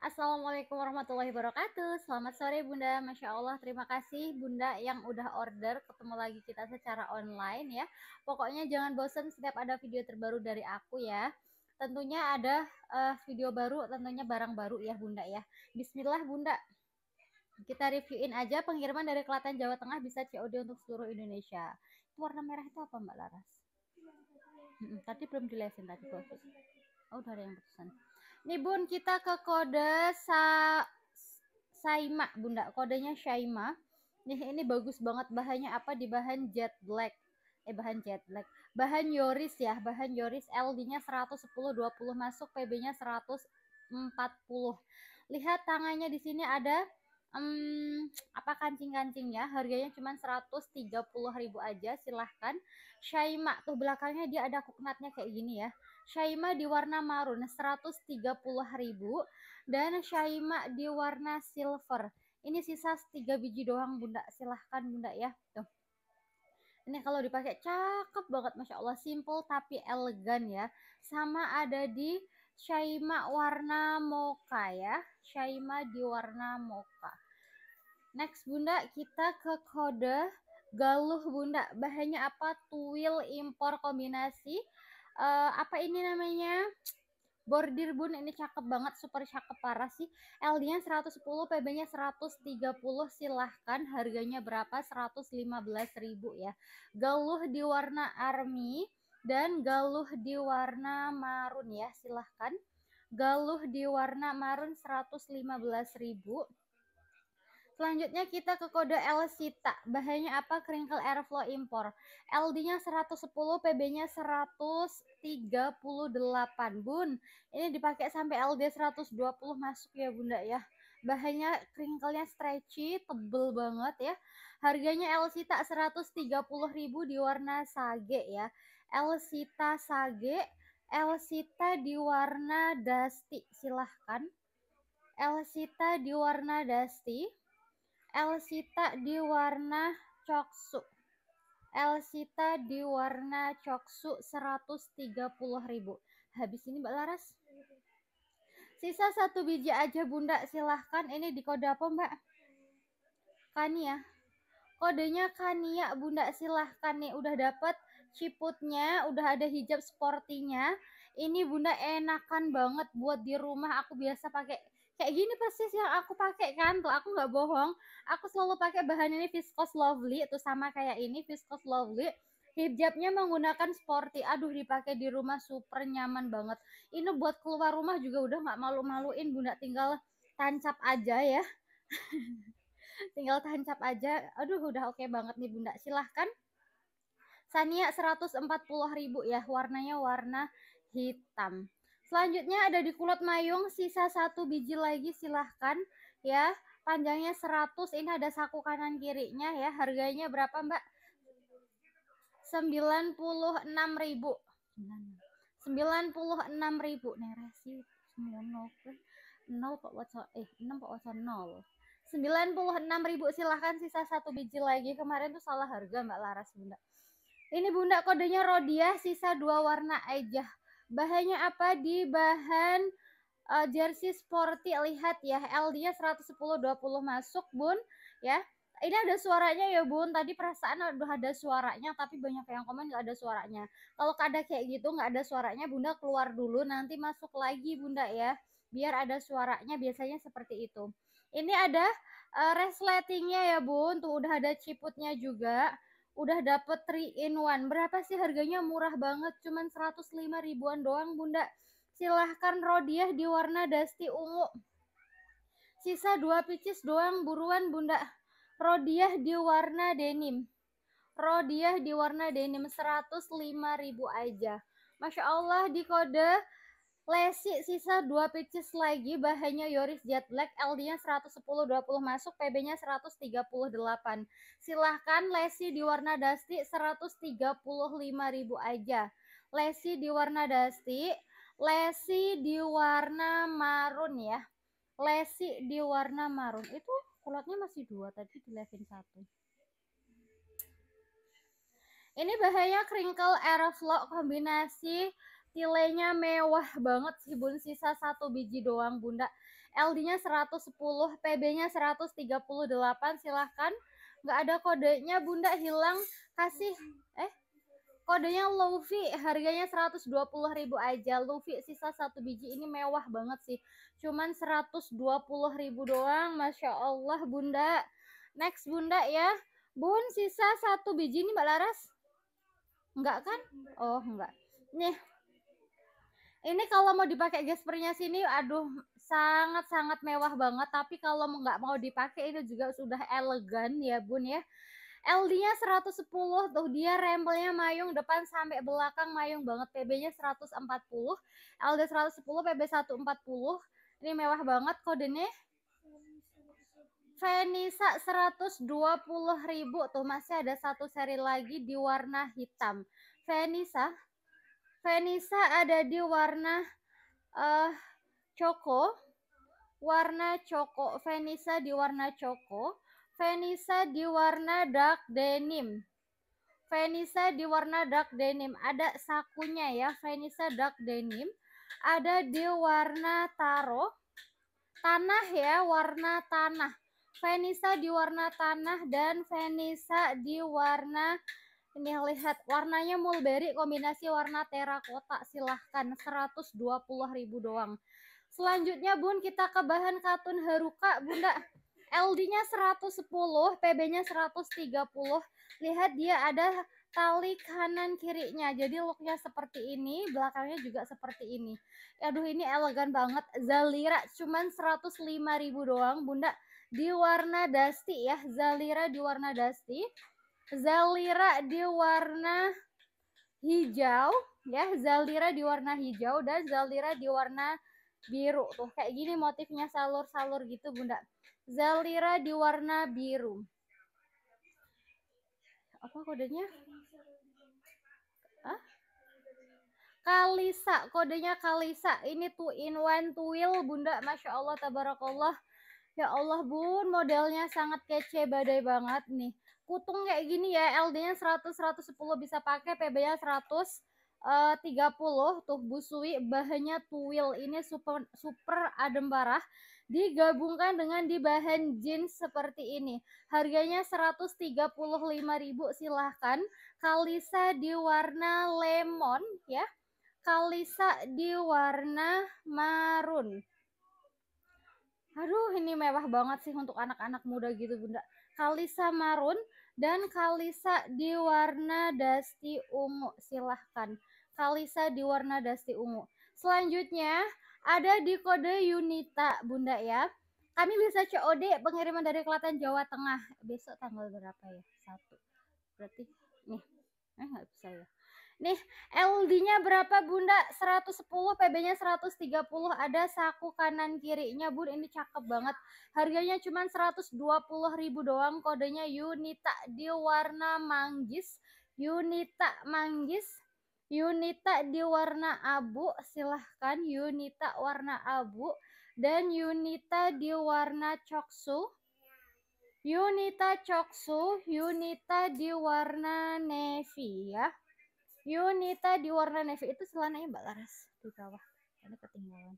Assalamualaikum warahmatullahi wabarakatuh. Selamat sore Bunda. Masya Allah, terima kasih Bunda yang udah order. Ketemu lagi kita secara online ya. Pokoknya jangan bosen setiap ada video terbaru dari aku ya. Tentunya ada uh, video baru, tentunya barang baru ya Bunda ya. Bismillah Bunda. Kita reviewin aja pengiriman dari Kelatan Jawa Tengah bisa COD untuk seluruh Indonesia. Itu warna merah itu apa Mbak Laras? tadi belum di tadi. Oh, udah ada yang putusan. Nih Bun, kita ke kode sa Saima, Bunda. Kodenya Saima. Nih ini bagus banget bahannya apa di bahan jet black. Eh bahan jet black. Bahan Yoris ya, bahan Yoris LD-nya 110 20 masuk, PB-nya 140. Lihat tangannya di sini ada um, apa kancing-kancing ya. Harganya cuma 130.000 aja, silahkan. Saima tuh belakangnya dia ada kuknatnya kayak gini ya. Shaima di warna marun 130.000 dan Shaima di warna silver. Ini sisa 3 biji doang Bunda, silahkan Bunda ya. Tuh. Ini kalau dipakai cakep banget Masya Allah, simple tapi elegan ya. Sama ada di Shaima warna mocha ya, Shaima di warna mocha. Next Bunda, kita ke kode Galuh Bunda. Bahannya apa? Tuil impor kombinasi uh, apa ini namanya? Bordir bun ini cakep banget, super cakep parah sih. LD-nya 110, PB-nya 130, silahkan harganya berapa? ribu ya. Galuh di warna army dan galuh di warna marun ya, silahkan. Galuh di warna marun ribu Selanjutnya kita ke kode L sita. Bahannya apa? Crinkle airflow impor. LD-nya 110, PB-nya 138, Bun. Ini dipakai sampai LD 120 masuk ya, Bunda ya. Bahannya crinkle-nya stretchy, tebel banget ya. Harganya L sita 130.000 di warna sage ya. L sita sage, L sita di warna dusty. Silahkan. L sita di warna dusty. Elsita di warna coksu. Elsita di warna coksu 130.000. Habis ini Mbak Laras. Sisa satu biji aja Bunda, silahkan. Ini di kode apa Mbak? Kania. Kodenya Kania Bunda, silahkan nih. Udah dapet ciputnya, udah ada hijab sportinya. Ini Bunda enakan banget buat di rumah. Aku biasa pakai kayak gini persis yang aku pakai kan tuh aku nggak bohong aku selalu pakai bahan ini viscose lovely itu sama kayak ini viscose lovely hijabnya menggunakan sporty aduh dipakai di rumah super nyaman banget ini buat keluar rumah juga udah nggak malu-maluin bunda tinggal tancap aja ya tinggal tancap aja aduh udah oke okay banget nih bunda silahkan Sania ribu ya warnanya warna hitam Selanjutnya ada di kulot mayung sisa satu biji lagi silahkan ya. Panjangnya 100 ini ada saku kanan kirinya ya. Harganya berapa Mbak? 96.000. 96.000 nih resi 0 eh 6 0. 96.000 silahkan sisa satu biji lagi. Kemarin tuh salah harga Mbak Laras Bunda. Ini Bunda kodenya Rodia sisa dua warna aja bahannya apa di bahan uh, jersey sporty lihat ya LD-nya 110 20 masuk Bun ya ini ada suaranya ya bun tadi perasaan udah ada suaranya tapi banyak yang komen nggak ada suaranya kalau kada kayak gitu nggak ada suaranya bunda keluar dulu nanti masuk lagi bunda ya biar ada suaranya biasanya seperti itu ini ada uh, resletingnya ya bun tuh udah ada ciputnya juga udah dapet 3 in 1. Berapa sih harganya murah banget, cuman 105 ribuan doang bunda. Silahkan rodiah di warna dusty ungu. Sisa dua picis doang buruan bunda. Rodiah di warna denim. Rodiah di warna denim 105 ribu aja. Masya Allah di kode Lesi sisa 2 pitches lagi, bahannya Yoris Jet Black, LD-nya 110-20 masuk, PB-nya 138. Silahkan Lesi di warna Dusty 135.000 aja. Lesi di warna Dusty, Lesi di warna marun ya. Lesi di warna marun. Itu kulotnya masih dua tadi di levin satu. Ini bahaya crinkle airflow kombinasi Tilenya mewah banget sih bun, sisa satu biji doang bunda. LD-nya 110, PB-nya 138, silahkan. Nggak ada kodenya bunda hilang, kasih, eh kodenya Luffy, harganya 120 ribu aja. Luffy sisa satu biji ini mewah banget sih. Cuman 120 ribu doang, Masya Allah bunda. Next bunda ya. Bun, sisa satu biji ini Mbak Laras? Enggak kan? Oh, enggak. Nih, ini kalau mau dipakai gespernya sini aduh sangat-sangat mewah banget tapi kalau nggak mau dipakai itu juga sudah elegan ya bun ya LD-nya 110 tuh dia rempelnya mayung depan sampai belakang mayung banget PB-nya 140 LD 110 PB 140 ini mewah banget kodenya Venisa ribu tuh masih ada satu seri lagi di warna hitam Venisa Venisa ada di warna uh, eh, coko. Warna coko. Venisa di warna coko. Venisa di warna dark denim. Venisa di warna dark denim. Ada sakunya ya, Venisa dark denim. Ada di warna taro. Tanah ya, warna tanah. Venisa di warna tanah dan Venisa di warna ini lihat warnanya mulberry kombinasi warna terakota silahkan 120.000 doang. Selanjutnya Bun kita ke bahan katun haruka Bunda. LD-nya 110, PB-nya 130. Lihat dia ada tali kanan kirinya. Jadi looknya seperti ini, belakangnya juga seperti ini. Aduh ini elegan banget. Zalira cuman 105.000 doang Bunda di warna dusty ya. Zalira di warna dusty. Zalira di warna hijau ya Zalira di warna hijau dan Zalira di warna biru tuh kayak gini motifnya salur-salur gitu bunda Zalira di warna biru apa kodenya Hah? Kalisa kodenya Kalisa ini two in one two wheel bunda Masya Allah tabarakallah ya Allah bun modelnya sangat kece badai banget nih kutung kayak gini ya LD-nya 100 110 bisa pakai PB-nya 100 30 tuh busui bahannya twill ini super super adem barah, digabungkan dengan di bahan jeans seperti ini harganya 135.000 silahkan kalisa di warna lemon ya kalisa di warna marun aduh ini mewah banget sih untuk anak-anak muda gitu bunda kalisa marun dan Kalisa di warna dasti ungu. Silahkan. Kalisa di warna dasti ungu. Selanjutnya ada di kode Yunita, Bunda ya. Kami bisa COD pengiriman dari Kelatan Jawa Tengah. Besok tanggal berapa ya? Satu. Berarti nih. Eh nggak bisa ya. Nih, LD-nya berapa Bunda? 110, PB-nya 130. Ada saku kanan kirinya, Bun. Ini cakep banget. Harganya cuma 120 ribu doang. Kodenya Unita di warna manggis. Unita manggis. Unita di warna abu. Silahkan Unita warna abu. Dan Unita di warna coksu. Unita coksu, Unita di warna navy ya. Yunita di warna navy itu celananya Mbak Laras di bawah. Ini ketinggalan.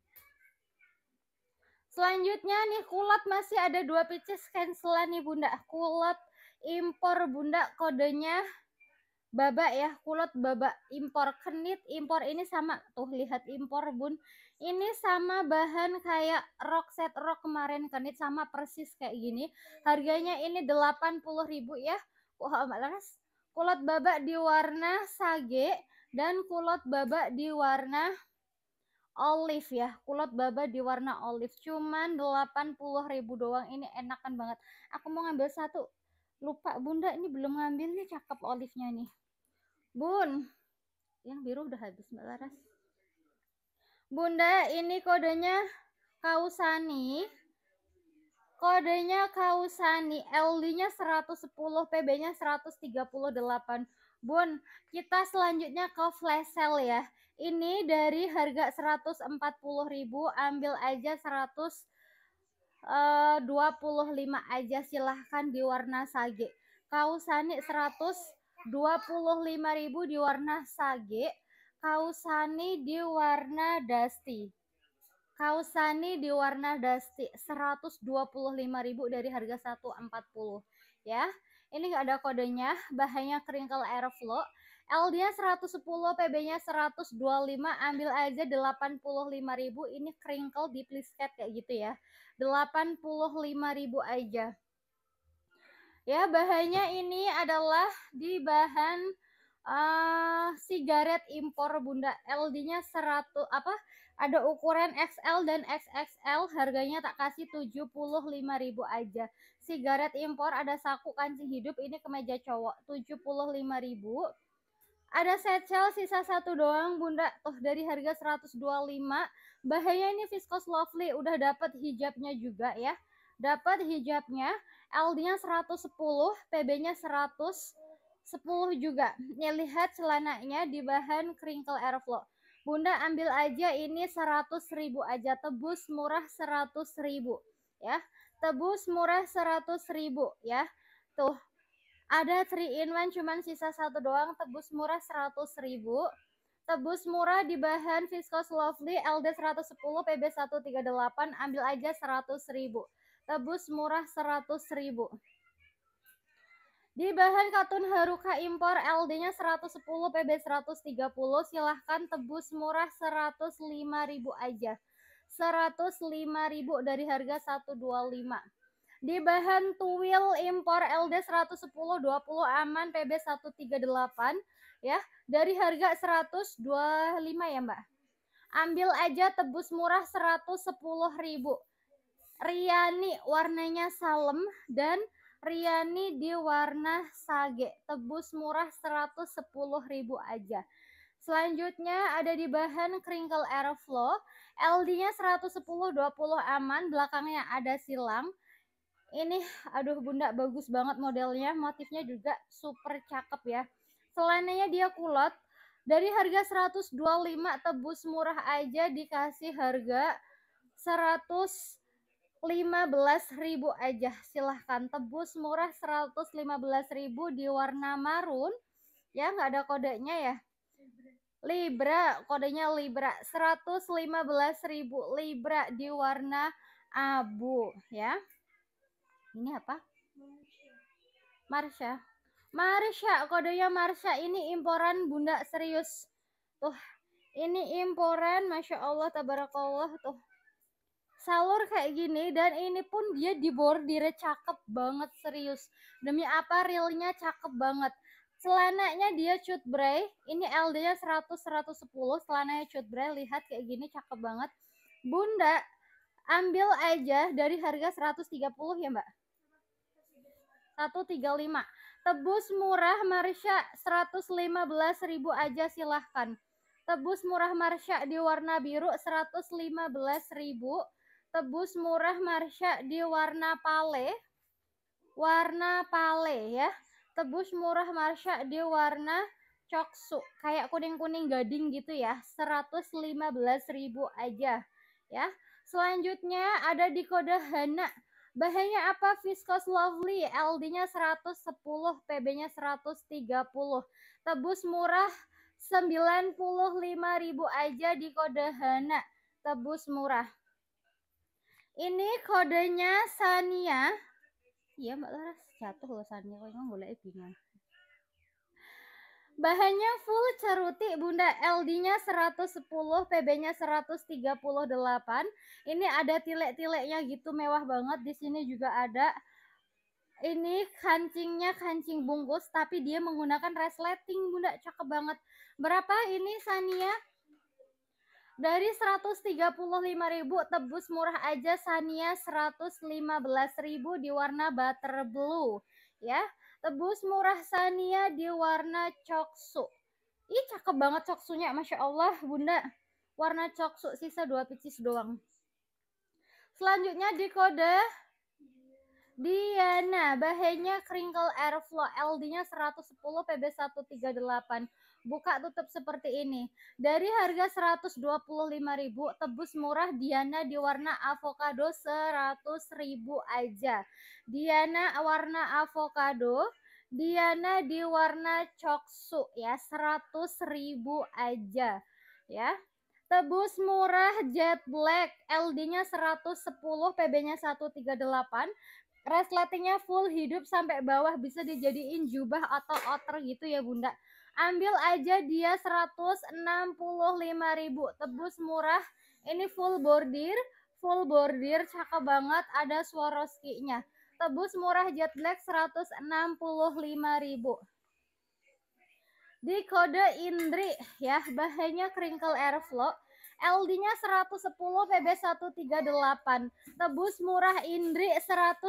Selanjutnya nih kulot masih ada dua pieces cancelan nih Bunda. Kulot impor Bunda kodenya babak ya. kulot babak impor kenit impor ini sama tuh lihat impor Bun. Ini sama bahan kayak rock set rock kemarin kenit sama persis kayak gini. Harganya ini ribu ya. Wah, Mbak Laras kulot babak di warna sage dan kulot babak di warna olive ya. Kulot babak di warna olive. Cuman 80 ribu doang. Ini enakan banget. Aku mau ngambil satu. Lupa bunda ini belum ngambil nih cakep olive-nya nih. Bun. Yang biru udah habis Mbak Laras. Bunda ini kodenya Kausani. Kodenya Kausani, LD-nya 110, PB-nya 138. Bun, kita selanjutnya ke flash sale ya. Ini dari harga 140.000 ambil aja 100 25 eh, aja silahkan di warna sage. Kausani 125.000 di warna sage, kausani di warna dusty. Kaos Sani di warna dusty 125.000 dari harga 140 ya. Ini enggak ada kodenya, bahannya crinkle airflow. L nya 110, PB nya 125, ambil aja 85.000 ini crinkle di plisket kayak gitu ya. 85.000 aja. Ya, bahannya ini adalah di bahan uh, sigaret impor Bunda. LD-nya 100 apa? Ada ukuran XL dan XXL, harganya tak kasih 75.000 aja. Sigaret impor ada saku kancing hidup, ini kemeja cowok 75.000. Ada secel sisa satu doang bunda tuh dari harga 125 bahaya ini viscose lovely udah dapat hijabnya juga ya dapat hijabnya LD-nya 110 PB-nya 110 juga. Ya, lihat celananya di bahan crinkle airflow. Bunda ambil aja ini 100 ribu aja, tebus murah 100 ribu ya. Tebus murah 100 ribu ya. Tuh, ada 3 in 1 cuman sisa satu doang, tebus murah 100 ribu. Tebus murah di bahan Viscose Lovely LD 110 PB 138, ambil aja 100 ribu. Tebus murah 100 ribu. Di bahan katun Haruka impor LD-nya 110 PB 130 silahkan tebus murah 105.000 aja. 105.000 dari harga 125. Di bahan tuwil impor LD 110 20 aman PB 138 ya. Dari harga 125 ya, Mbak. Ambil aja tebus murah 110.000. Riani warnanya salem dan Riani di warna sage, tebus murah 110.000 aja. Selanjutnya ada di bahan crinkle airflow, LD-nya 110 20 aman, belakangnya ada silang. Ini aduh Bunda bagus banget modelnya, motifnya juga super cakep ya. Selainnya dia kulot dari harga 125 tebus murah aja dikasih harga 100 ribu aja. Silahkan tebus murah ribu di warna marun. Ya, nggak ada kodenya ya. Libra, kodenya Libra. ribu Libra di warna abu ya. Ini apa? Marsha. Marsha, kodenya Marsha ini imporan Bunda serius. Tuh, ini imporan Masya Allah, Tabarakallah tuh salur kayak gini dan ini pun dia di bordirnya cakep banget serius demi apa realnya cakep banget celananya dia cut bray ini LD nya 100 110 celananya cut bray lihat kayak gini cakep banget bunda ambil aja dari harga 130 ya mbak 135 tebus murah Marsha 115.000 aja silahkan tebus murah Marsha di warna biru 115.000 Tebus murah Marsha di warna pale. Warna pale ya. Tebus murah Marsha di warna coksu. Kayak kuning-kuning gading gitu ya. 115.000 aja ya. Selanjutnya ada di kode Hana. Bahannya apa? Viscose Lovely. LD-nya 110, PB-nya 130. Tebus murah 95.000 aja di kode Hana. Tebus murah. Ini kodenya Sania. Iya Mbak Laras, jatuh loh Sania. Kok boleh bingung. Bahannya full ceruti, Bunda LD-nya 110, PB-nya 138. Ini ada tilek-tileknya gitu mewah banget. Di sini juga ada ini kancingnya kancing bungkus tapi dia menggunakan resleting Bunda, cakep banget. Berapa ini Sania? Dari 135 ribu tebus murah aja Sania ribu di warna butter blue ya. Tebus murah Sania di warna coksu. Ih cakep banget coksunya Masya Allah bunda. Warna coksu sisa dua picis doang. Selanjutnya di kode Diana, bahannya crinkle airflow LD-nya 110 PB138 buka tutup seperti ini. Dari harga 125.000 tebus murah Diana di warna avocado 100.000 aja. Diana warna avocado Diana di warna coksu ya 100.000 aja ya. Tebus murah jet black LD-nya 110 PB-nya 138 resletingnya full hidup sampai bawah bisa dijadiin jubah atau outer gitu ya bunda ambil aja dia 165.000 tebus murah ini full bordir full bordir cakep banget ada Swarovski nya tebus murah jet black 165.000 di kode Indri ya bahannya crinkle airflow LD-nya 110 PB 138 tebus murah Indri 110.000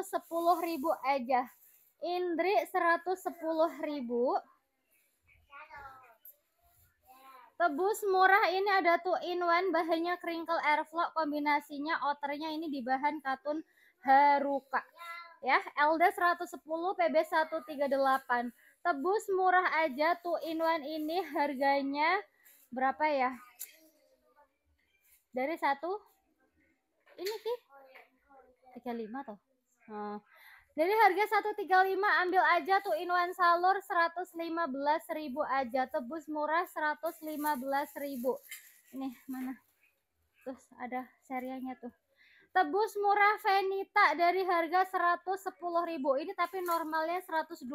aja Indri 110.000 Tebus murah ini ada two in one, bahannya crinkle airflow, kombinasinya outernya ini di bahan katun haruka. Ya, LD 110, PB 138. Tebus murah aja two in one ini harganya berapa ya? Dari satu ini ki 35 tuh. Nah, jadi harga 135 ambil aja tuh Inwan Salur 115.000 aja, tebus murah 115.000. Nih, mana? Terus ada serianya tuh. Tebus murah Venita dari harga 110.000. Ini tapi normalnya 125.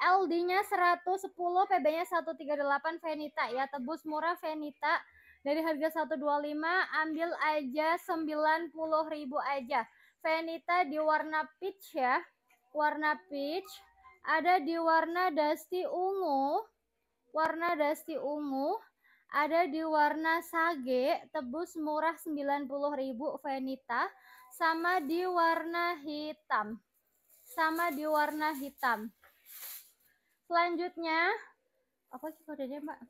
LD-nya 110, PB-nya 138 Venita ya. Tebus murah Venita dari harga 125 ambil aja 90.000 aja. Venita di warna peach ya. Warna peach. Ada di warna dusty ungu. Warna dusty ungu. Ada di warna sage. Tebus murah 90.000 Venita. Sama di warna hitam. Sama di warna hitam. Selanjutnya. Apa sih kodenya mbak?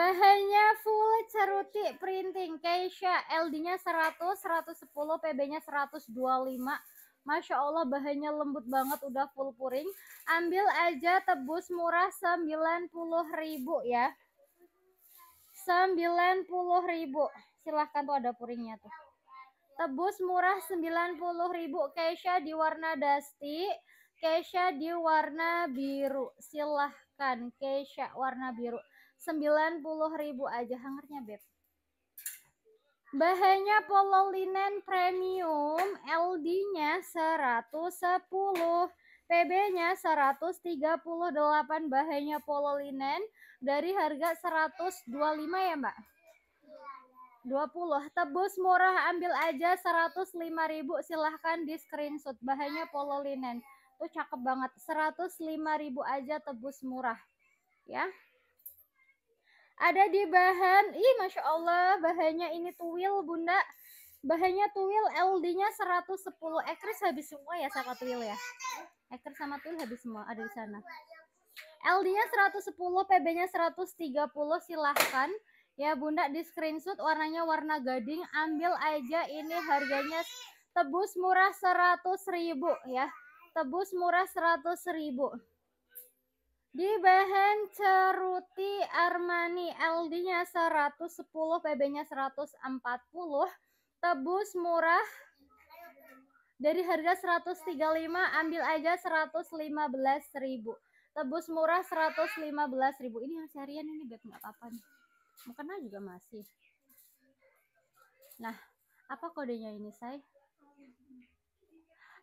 Bahannya full ceruti printing Keisha LD-nya 100, 110, PB-nya 125. Masya Allah bahannya lembut banget udah full puring. Ambil aja tebus murah 90.000 ya. 90.000. Silahkan tuh ada puringnya tuh. Tebus murah 90.000 Keisha di warna dusty, Keisha di warna biru. Silahkan Keisha warna biru sembilan puluh ribu aja hangernya beb bahannya polo linen premium LD nya 110 PB nya 138 bahannya polo linen dari harga 125 ya mbak 20 tebus murah ambil aja 105.000 silahkan di screenshot bahannya polo linen tuh cakep banget 105.000 aja tebus murah ya ada di bahan ih masya Allah bahannya ini tuwil bunda bahannya tuwil LD-nya 110 ekris habis semua ya sama tuwil ya ekris sama tuwil habis semua ada di sana LD-nya 110 PB-nya 130 silahkan ya bunda di screenshot warnanya warna gading ambil aja ini harganya tebus murah 100 ribu ya tebus murah 100 ribu di bahan ceruti Armani LD-nya 110, PB-nya 140, tebus murah dari harga 135 ambil aja 115.000. Tebus murah 115.000. Ini yang harian ini beb nggak apa-apa nih. kena juga masih. Nah, apa kodenya ini, saya?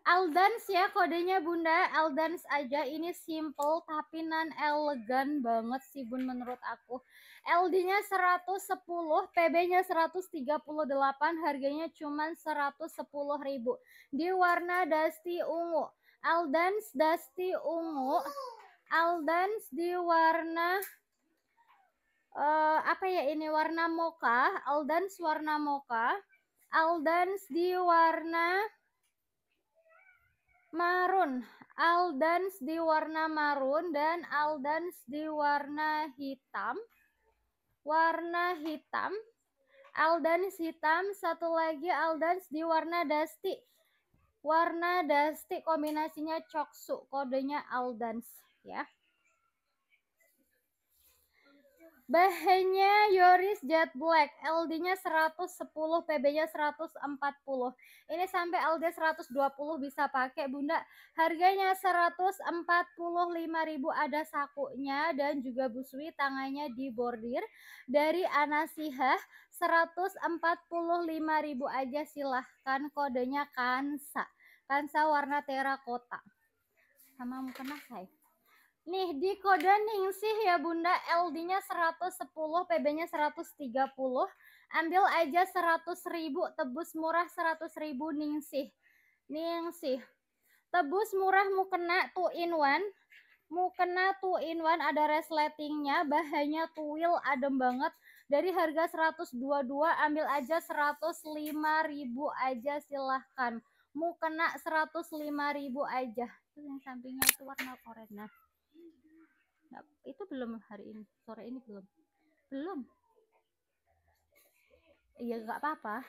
Aldans ya kodenya Bunda, Aldans aja ini simple tapi nan elegan banget sih Bun menurut aku. LD-nya 110, PB-nya 138, harganya cuman 110 ribu. Di warna dusty ungu. Aldans dusty ungu. Aldans di warna uh, apa ya ini warna mocha, Aldans warna mocha. Aldans di warna marun. Aldans di warna marun dan aldans di warna hitam. Warna hitam. Aldans hitam, satu lagi aldans di warna dusty. Warna dusty kombinasinya coksu, kodenya aldans ya. Bahannya Yoris Jet Black, LD-nya 110, PB-nya 140. Ini sampai LD 120 bisa pakai, Bunda. Harganya 145.000 ada sakunya dan juga busui tangannya di bordir dari Anasihah 145.000 aja silahkan kodenya Kansa. Kansa warna terakota. Sama mukena saya. Nih, di kode Ningsih ya Bunda, LD-nya 110, PB-nya 130. Ambil aja 100 ribu, tebus murah 100 ribu Ningsih. Ningsih. Tebus murah mu kena 2 in 1. Mu kena 2 in 1, ada resletingnya, bahannya tuil, adem banget. Dari harga 122, ambil aja 105 ribu aja silahkan. Mu kena 105 ribu aja. itu yang sampingnya itu warna korek. Nah. Nggak, itu belum hari ini sore ini belum belum iya nggak apa-apa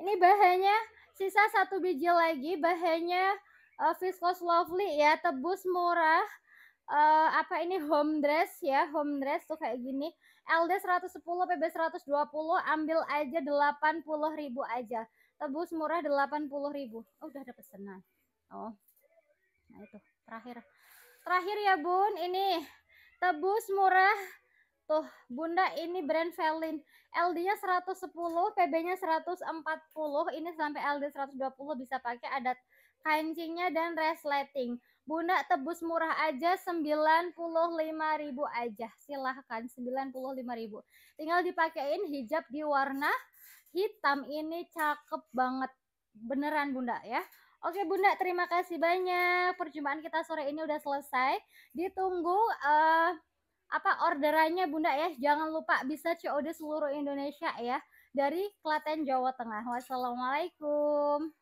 ini bahannya sisa satu biji lagi bahannya uh, eh, viscose lovely ya tebus murah uh, apa ini home dress ya home dress tuh kayak gini LD 110 PB 120 ambil aja 80000 aja tebus murah 80000 oh, udah ada pesanan oh nah itu terakhir Terakhir ya bun, ini tebus murah. Tuh, bunda ini brand Velin. LD-nya 110, PB-nya 140. Ini sampai LD 120 bisa pakai adat kancingnya dan resleting. Bunda tebus murah aja 95.000 aja. Silahkan 95.000. Tinggal dipakein hijab di warna hitam ini cakep banget. Beneran Bunda ya. Oke Bunda, terima kasih banyak. Perjumpaan kita sore ini udah selesai. Ditunggu uh, apa orderannya Bunda ya. Jangan lupa bisa COD seluruh Indonesia ya dari Klaten Jawa Tengah. Wassalamualaikum.